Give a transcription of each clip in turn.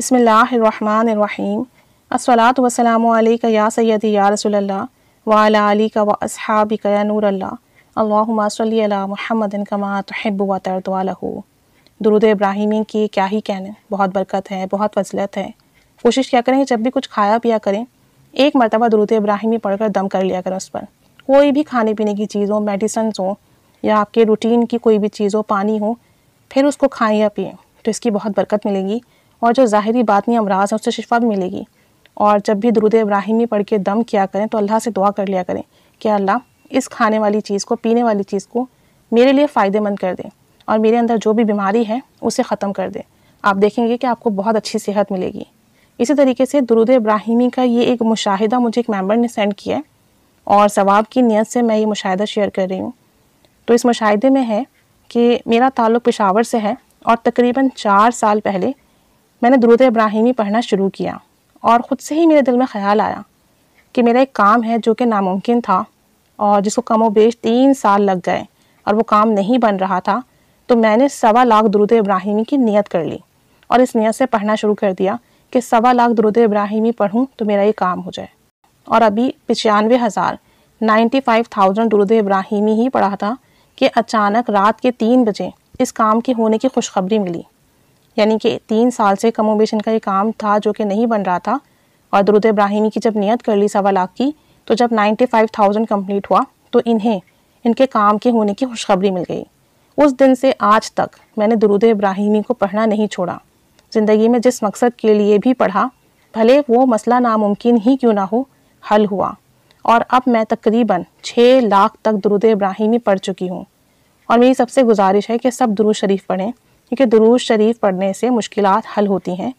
बसमीम असलात वसलाम या सैद या रसोल्ला वाली का का व असहाबी का नूर अल्लाहुम्मा दरुद इब्राहिमी की क्या ही कहने बहुत बरकत है बहुत फजलत है कोशिश क्या करें जब भी कुछ खाया पिया करें एक मरतबा दरुद इब्राहिमी पढ़कर दम कर लिया करें उस पर कोई भी खाने पीने की चीज़ हो मेडिसन हो या आपके रूटीन की कोई भी चीज़ हो पानी हो फिर उसको खाएँ या पिए तो इसकी बहुत बरकत मिलेगी और जो ज़ाहरी बातनी अमराज हैं उससे शिफा भी मिलेगी और जब भी दरुद इब्राहिमी पढ़ के दम किया करें तो अल्लाह से दुआ कर लिया करें कि अल्लाह इस खाने वाली चीज़ को पीने वाली चीज़ को मेरे लिए फ़ायदेमंद कर दें और मेरे अंदर जो भी बीमारी है उसे ख़त्म कर दें आप देखेंगे कि आपको बहुत अच्छी सेहत मिलेगी इसी तरीके से दरुद इब्राहिमी का ये एक मुशाहिदा मुझे एक मेम्बर ने सेंड किया है और सवाब की नीयत से मैं ये मुशाहिदा शेयर कर रही हूँ तो इस मुशाहिदे में है कि मेरा ताल्लुक़ पेशावर से है और तकरीबन चार साल पहले मैंने दुरुद इब्राहिमी पढ़ना शुरू किया और ख़ुद से ही मेरे दिल में ख्याल आया कि मेरा एक काम है जो कि नामुमकिन था और जिसको कमो बेश तीन साल लग गए और वो काम नहीं बन रहा था तो मैंने सवा लाख दुरुद इब्राहिमी की नियत कर ली और इस नियत से पढ़ना शुरू कर दिया कि सवा लाख दुरुद इब्राहिमी पढ़ूँ तो मेरा ये काम हो जाए और अभी पचानवे हज़ार नाइन्टी फाइव थाउजेंड दुरुद इब्राहिमी ही पढ़ा था कि अचानक रात के तीन बजे इस काम के होने की खुशखबरी मिली यानी कि तीन साल से कमोबेशन का ये काम था जो कि नहीं बन रहा था और दरुद इब्राहिमी की जब नियत कर ली सवा लाख की तो जब नाइन्टी फाइव थाउजेंड कम्प्लीट हुआ तो इन्हें इनके काम के होने की खुशखबरी मिल गई उस दिन से आज तक मैंने दरुद इब्राहिमी को पढ़ना नहीं छोड़ा ज़िंदगी में जिस मकसद के लिए भी पढ़ा भले वो मसला नामुमकिन ही क्यों ना हो हल हुआ और अब मैं तकरीबन छः लाख तक दरुद इब्राहिमी पढ़ चुकी हूँ और मेरी सबसे गुजारिश है कि सब दुरुद शरीफ पढ़ें क्योंकि दरूज शरीफ पढ़ने से मुश्किल हल होती हैं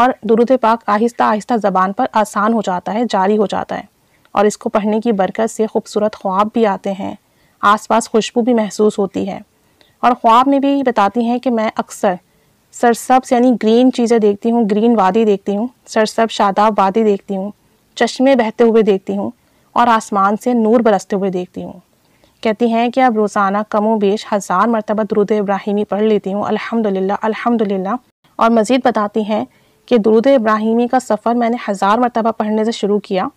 और दुरुद पाक आहिस्ता आहिस्ता ज़बान पर आसान हो जाता है जारी हो जाता है और इसको पढ़ने की बरकत से खूबसूरत ख्वाब भी आते हैं आसपास खुशबू भी महसूस होती है और ख्वाब में भी बताती हैं कि मैं अक्सर सरसब्स यानी ग्रीन चीज़ें देखती हूँ ग्रीन वादी देखती हूँ सरसब शादाब वादी देखती हूँ चश्मे बहते हुए देखती हूँ और आसमान से नूर बरसते हुए देखती हूँ कहती हैं कि अब रोज़ाना कमो बेश हज़ार मरतबा दरुद इब्राहिमी पढ़ लेती हूँ अल्हम्दुलिल्लाह अल्हम्दुलिल्लाह और मज़ीद बताती हैं कि दरुद इब्राहिमी का सफ़र मैंने हज़ार मरतबा पढ़ने से शुरू किया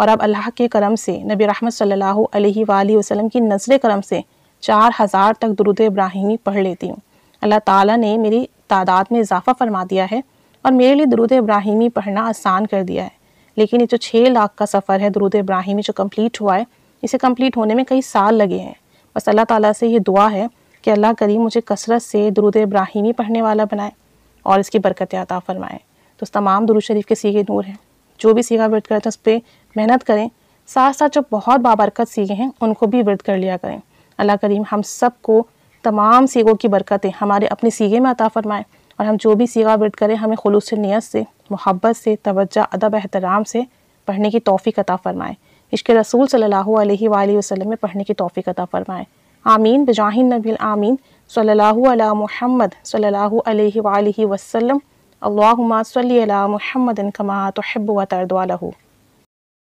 और अब अल्लाह के करम से नबी रहमत सल्लल्लाहु अलैहि की नजर करम से चार हज़ार तक दरुद इब्राहिमी पढ़ लेती हूँ अल्लाह ताला ने मेरी तादाद में इजाफ़ा फरमा दिया है और मेरे लिए दरुद इब्राहिमी पढ़ना आसान कर दिया है लेकिन ये जो छः लाख का सफ़र है दरुद इब्राहिमी जो कम्प्लीट हुआ है इसे कंप्लीट होने में कई साल लगे हैं बस अल्लाह ताला से ये दुआ है कि अल्लाह करीम मुझे कसरत से दरुद इब्राहिमी पढ़ने वाला बनाए और इसकी बरकत अता फ़रमाएँ तो तमाम दुरुद शरीफ के सीगे नूर हैं जो भी सीगा वर्द करते हैं तो उस पर मेहनत करें साथ साथ जो बहुत बाबरकत सीगे हैं उनको भी वर्द कर लिया करें अल्लाह करीम हम सब को तमाम सीगों की बरकतें हमारे अपने सीगे में अता फ़रमाएँ और हम जो भी सीगा वर्द करें हमें खलूस नीयत से मोहब्बत से तोज्जा अदब एहतराम से पढ़ने की तोफ़ी अता फ़रमाएँ इश्क रसूल सल्लल्लाहु वसलम में पढ़ने की तोफ़ी अदा फ़रमाएँ आमीन बजाहिन नबील आमीन सल महमद सल्ला वसलम अलैहि वसल्लम महमदिन कमा तो व तरदुआ लहू